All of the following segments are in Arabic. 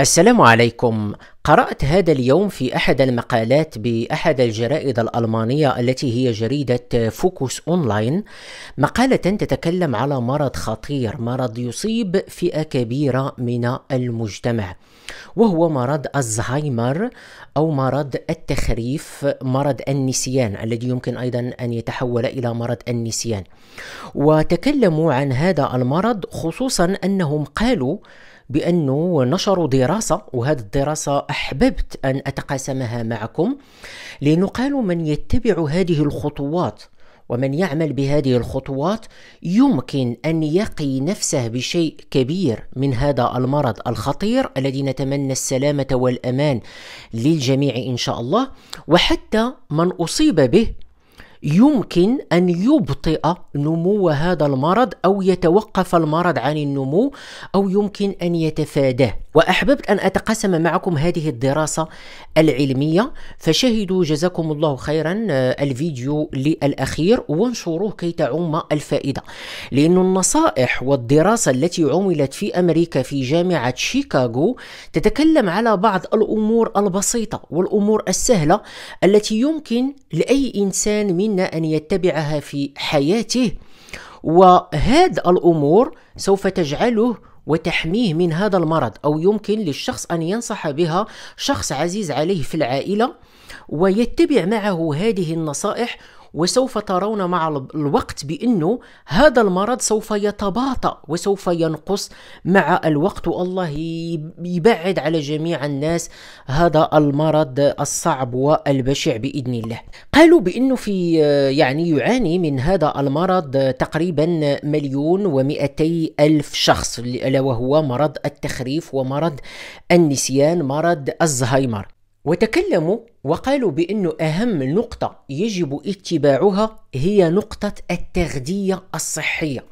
السلام عليكم قرأت هذا اليوم في أحد المقالات بأحد الجرائد الألمانية التي هي جريدة فوكوس أونلاين مقالة تتكلم على مرض خطير مرض يصيب فئة كبيرة من المجتمع وهو مرض الزهايمر أو مرض التخريف مرض النسيان الذي يمكن أيضا أن يتحول إلى مرض النسيان وتكلموا عن هذا المرض خصوصا أنهم قالوا بأنه نشروا دراسة وهذه الدراسة أحببت أن أتقاسمها معكم لأنه قالوا من يتبع هذه الخطوات ومن يعمل بهذه الخطوات يمكن ان يقي نفسه بشيء كبير من هذا المرض الخطير الذي نتمنى السلامه والامان للجميع ان شاء الله وحتى من اصيب به يمكن أن يبطئ نمو هذا المرض أو يتوقف المرض عن النمو أو يمكن أن يتفاداه وأحببت أن اتقسم معكم هذه الدراسة العلمية فشاهدوا جزاكم الله خيرا آه، الفيديو للأخير وانشروه كي تعم الفائدة لأن النصائح والدراسة التي عملت في أمريكا في جامعة شيكاغو تتكلم على بعض الأمور البسيطة والأمور السهلة التي يمكن لأي إنسان من منا ان يتبعها في حياته وهذا الامور سوف تجعله وتحميه من هذا المرض او يمكن للشخص ان ينصح بها شخص عزيز عليه في العائله ويتبع معه هذه النصائح وسوف ترون مع الوقت بانه هذا المرض سوف يتباطا وسوف ينقص مع الوقت والله يبعد على جميع الناس هذا المرض الصعب والبشع باذن الله قالوا بانه في يعني يعاني من هذا المرض تقريبا مليون ومئتي ألف شخص ألا وهو مرض التخريف ومرض النسيان مرض الزهايمر وتكلموا وقالوا بأن أهم نقطة يجب اتباعها هي نقطة التغذية الصحية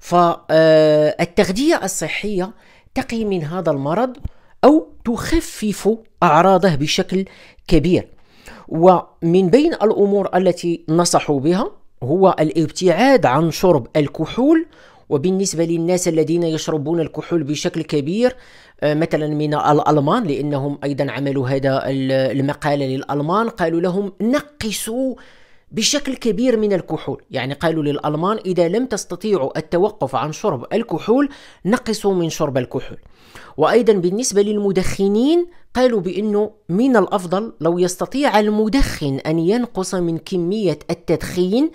فالتغذية آه، الصحية تقي من هذا المرض أو تخفف أعراضه بشكل كبير ومن بين الأمور التي نصحوا بها هو الابتعاد عن شرب الكحول وبالنسبة للناس الذين يشربون الكحول بشكل كبير آه، مثلا من الألمان لأنهم أيضا عملوا هذا المقال للألمان قالوا لهم نقصوا بشكل كبير من الكحول يعني قالوا للألمان إذا لم تستطيعوا التوقف عن شرب الكحول نقصوا من شرب الكحول وأيضا بالنسبة للمدخنين قالوا بأنه من الأفضل لو يستطيع المدخن أن ينقص من كمية التدخين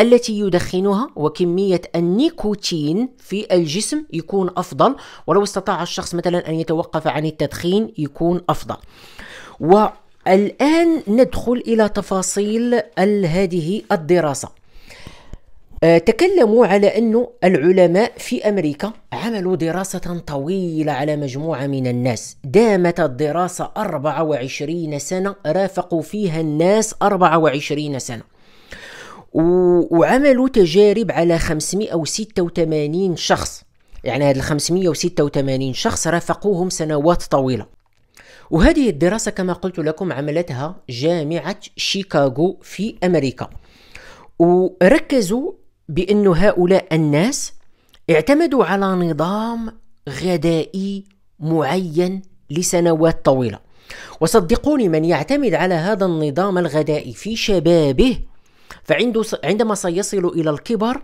التي يدخنها وكمية النيكوتين في الجسم يكون أفضل ولو استطاع الشخص مثلا أن يتوقف عن التدخين يكون أفضل و الآن ندخل إلى تفاصيل هذه الدراسة آه، تكلموا على أن العلماء في أمريكا عملوا دراسة طويلة على مجموعة من الناس دامت الدراسة 24 سنة رافقوا فيها الناس 24 سنة وعملوا تجارب على 586 شخص يعني هاد ال 586 شخص رافقوهم سنوات طويلة وهذه الدراسة كما قلت لكم عملتها جامعة شيكاغو في أمريكا وركزوا بأن هؤلاء الناس اعتمدوا على نظام غذائي معين لسنوات طويلة وصدقوني من يعتمد على هذا النظام الغذائي في شبابه فعندما عندما سيصل إلى الكبر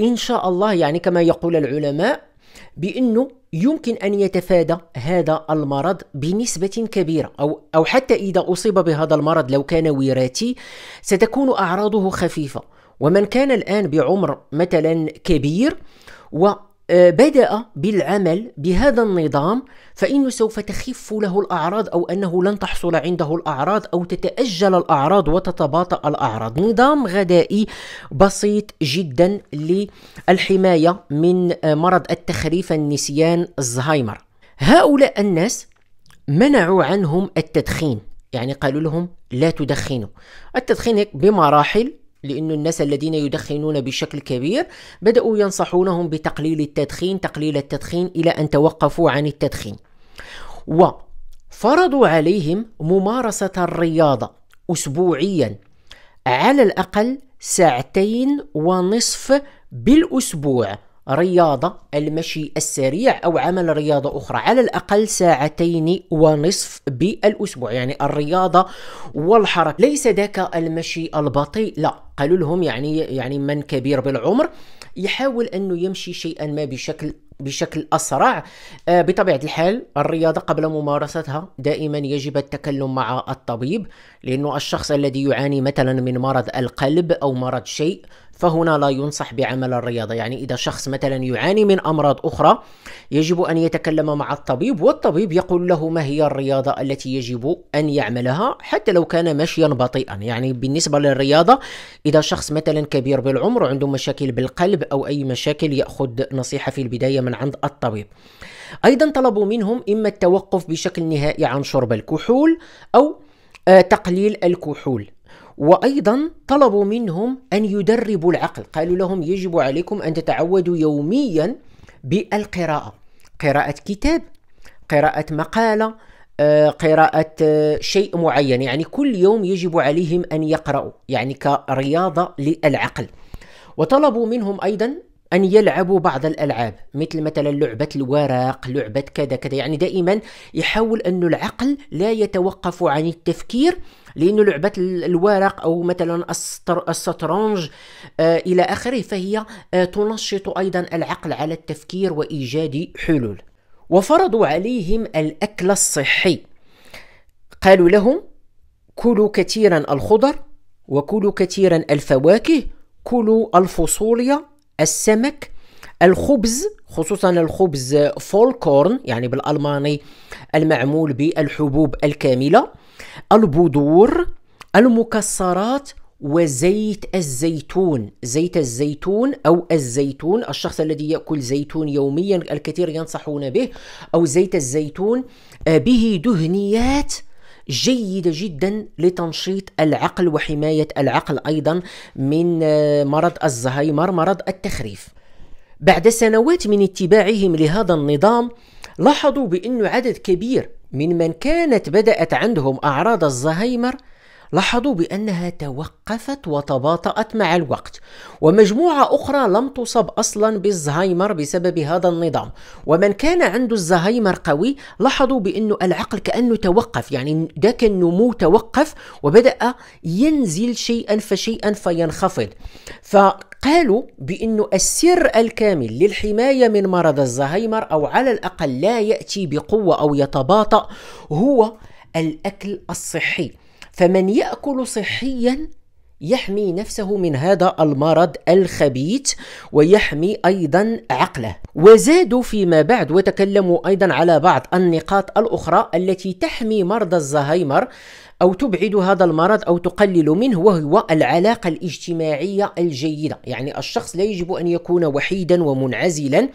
إن شاء الله يعني كما يقول العلماء بانه يمكن ان يتفادى هذا المرض بنسبه كبيره او او حتى اذا اصيب بهذا المرض لو كان وراثي ستكون اعراضه خفيفه ومن كان الان بعمر مثلا كبير و آه، بدأ بالعمل بهذا النظام فإنه سوف تخف له الأعراض أو أنه لن تحصل عنده الأعراض أو تتأجل الأعراض وتتباطأ الأعراض نظام غذائي بسيط جدا للحماية من آه، مرض التخريف النسيان الزهايمر هؤلاء الناس منعوا عنهم التدخين يعني قالوا لهم لا تدخنوا التدخين بمراحل لأن الناس الذين يدخنون بشكل كبير بدأوا ينصحونهم بتقليل التدخين تقليل التدخين إلى أن توقفوا عن التدخين وفرضوا عليهم ممارسة الرياضة أسبوعيا على الأقل ساعتين ونصف بالأسبوع رياضة المشي السريع أو عمل رياضة أخرى على الأقل ساعتين ونصف بالأسبوع يعني الرياضة والحركة ليس ذاك المشي البطيء لا قالوا لهم يعني يعني من كبير بالعمر يحاول أنه يمشي شيئا ما بشكل بشكل اسرع آه، بطبيعه الحال الرياضه قبل ممارستها دائما يجب التكلم مع الطبيب لانه الشخص الذي يعاني مثلا من مرض القلب او مرض شيء فهنا لا ينصح بعمل الرياضة يعني إذا شخص مثلا يعاني من أمراض أخرى يجب أن يتكلم مع الطبيب والطبيب يقول له ما هي الرياضة التي يجب أن يعملها حتى لو كان مشيا بطيئا يعني بالنسبة للرياضة إذا شخص مثلا كبير بالعمر عنده مشاكل بالقلب أو أي مشاكل يأخذ نصيحة في البداية من عند الطبيب أيضا طلبوا منهم إما التوقف بشكل نهائي عن شرب الكحول أو آه، تقليل الكحول وأيضا طلبوا منهم أن يدربوا العقل قالوا لهم يجب عليكم أن تتعودوا يوميا بالقراءة قراءة كتاب قراءة مقالة آه، قراءة آه، شيء معين يعني كل يوم يجب عليهم أن يقرأوا يعني كرياضة للعقل وطلبوا منهم أيضا أن يلعبوا بعض الألعاب مثل مثلا لعبة الورق لعبة كذا كذا يعني دائما يحاول أن العقل لا يتوقف عن التفكير لأن لعبة الورق أو مثلا السطرنج آه إلى آخره فهي آه تنشط أيضا العقل على التفكير وإيجاد حلول وفرضوا عليهم الأكل الصحي قالوا لهم كلوا كثيرا الخضر وكلوا كثيرا الفواكه كلوا الفصوليا السمك الخبز خصوصا الخبز فولكورن يعني بالالماني المعمول بالحبوب الكامله البذور المكسرات وزيت الزيتون زيت الزيتون او الزيتون الشخص الذي ياكل زيتون يوميا الكثير ينصحون به او زيت الزيتون آه، به دهنيات جيدة جدا لتنشيط العقل وحماية العقل أيضا من آه، مرض الزهايمر مرض التخريف بعد سنوات من اتباعهم لهذا النظام لاحظوا بأن عدد كبير من من كانت بدأت عندهم أعراض الزهايمر لاحظوا بأنها توقفت وتباطأت مع الوقت ومجموعة أخرى لم تصب أصلا بالزهايمر بسبب هذا النظام ومن كان عنده الزهايمر قوي لاحظوا بأنه العقل كأنه توقف يعني ذاك النمو توقف وبدأ ينزل شيئا فشيئا فينخفض ف قالوا بأن السر الكامل للحماية من مرض الزهايمر أو على الأقل لا يأتي بقوة أو يتباطأ هو الأكل الصحي فمن ياكل صحيا يحمي نفسه من هذا المرض الخبيث ويحمي ايضا عقله وزادوا فيما بعد وتكلموا ايضا على بعض النقاط الاخرى التي تحمي مرضى الزهايمر أو تبعد هذا المرض أو تقلل منه وهو العلاقة الاجتماعية الجيدة يعني الشخص لا يجب أن يكون وحيدا ومنعزلا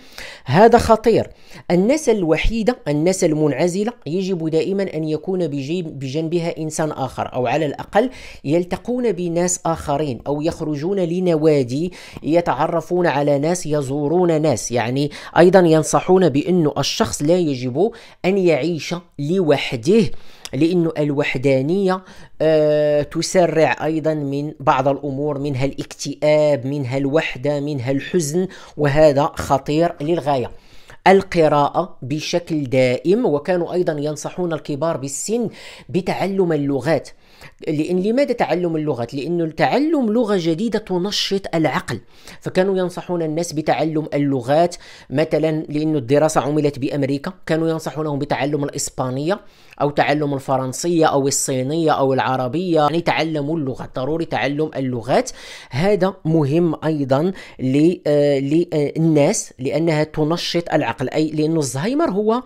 هذا خطير النسل الوحيدة النسل المنعزلة يجب دائما أن يكون بجنبها إنسان آخر أو على الأقل يلتقون بناس آخرين أو يخرجون لنوادي يتعرفون على ناس يزورون ناس يعني أيضا ينصحون بأن الشخص لا يجب أن يعيش لوحده لأن الوحدانية الإنسانية آه، تسرع أيضا من بعض الأمور منها الاكتئاب منها الوحدة منها الحزن وهذا خطير للغاية القراءة بشكل دائم وكانوا أيضا ينصحون الكبار بالسن بتعلم اللغات لأن لماذا تعلم اللغات؟ لأنه تعلم لغة جديدة تنشط العقل فكانوا ينصحون الناس بتعلم اللغات مثلا لأن الدراسة عملت بأمريكا كانوا ينصحونهم بتعلم الإسبانية أو تعلم الفرنسية أو الصينية أو العربية يعني تعلموا اللغات ضروري تعلم اللغات هذا مهم أيضا آه، للناس لأنها تنشط العقل العقل أي لأن الزهايمر هو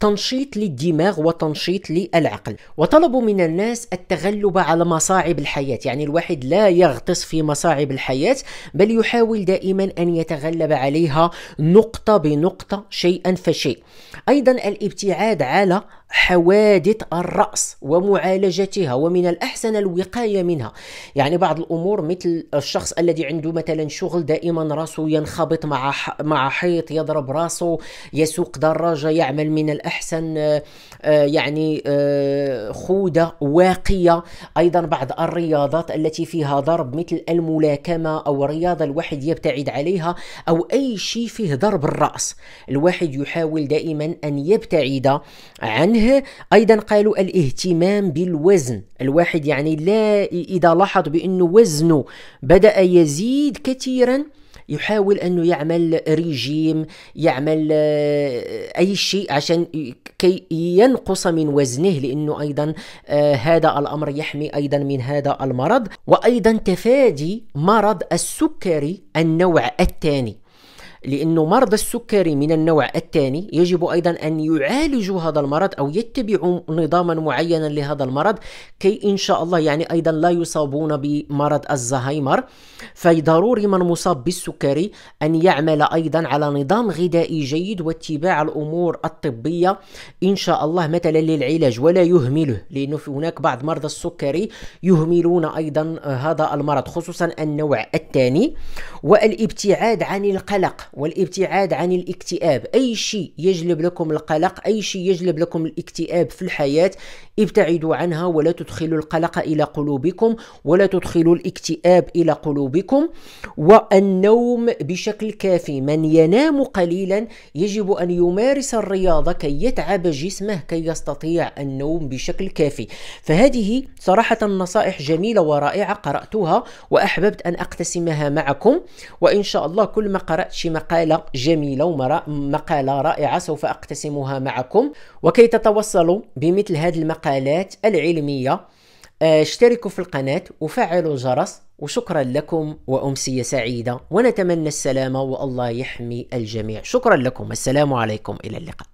تنشيط للدماغ وتنشيط للعقل وطلبوا من الناس التغلب على مصاعب الحياة يعني الواحد لا يغطس في مصاعب الحياة بل يحاول دائما أن يتغلب عليها نقطة بنقطة شيئا فشيء أيضا الابتعاد على حوادث الرأس ومعالجتها ومن الأحسن الوقاية منها يعني بعض الأمور مثل الشخص الذي عنده مثلا شغل دائما راسه ينخبط مع مع حيط يضرب راسه يسوق دراجة يعمل من الأحسن آه، آه، يعني آه، خودة واقية أيضا بعض الرياضات التي فيها ضرب مثل الملاكمة أو رياضة الواحد يبتعد عليها أو أي شيء فيه ضرب الرأس الواحد يحاول دائما أن يبتعد عنه وجه أيضا قالوا الاهتمام بالوزن الواحد يعني لا إذا لاحظ بانه وزنه بدأ يزيد كثيرا يحاول أنه يعمل ريجيم يعمل آه، أي شيء عشان كي ينقص من وزنه لأنه أيضا آه، هذا الأمر يحمي أيضا من هذا المرض وأيضا تفادي مرض السكري النوع الثاني لأن مرضى السكري من النوع الثاني يجب أيضا أن يعالجوا هذا المرض أو يتبعوا نظاما معينا لهذا المرض كي إن شاء الله يعني أيضا لا يصابون بمرض الزهايمر فضروري من مصاب بالسكري أن يعمل أيضا على نظام غذائي جيد واتباع الأمور الطبية إن شاء الله مثلا للعلاج ولا يهمله لأنه في هناك بعض مرضى السكري يهملون أيضا هذا المرض خصوصا النوع الثاني والابتعاد عن القلق والابتعاد عن الاكتئاب أي شيء يجلب لكم القلق أي شيء يجلب لكم الاكتئاب في الحياة ابتعدوا عنها ولا تدخلوا القلق إلى قلوبكم ولا تدخلوا الاكتئاب إلى قلوبكم والنوم بشكل كافي من ينام قليلا يجب أن يمارس الرياضة كي يتعب جسمه كي يستطيع النوم بشكل كافي فهذه صراحة نصائح جميلة ورائعة قرأتها وأحببت أن أقتسمها معكم وإن شاء الله كل ما قرأت شي مقال مقالة جميلة ومقالة رائعة سوف أقتسمها معكم وكي تتوصلوا بمثل هذه المقالات العلمية آه، اشتركوا في القناة وفعلوا الجرس وشكرا لكم وأمسية سعيدة ونتمنى السلامة والله يحمي الجميع شكرا لكم السلام عليكم إلى اللقاء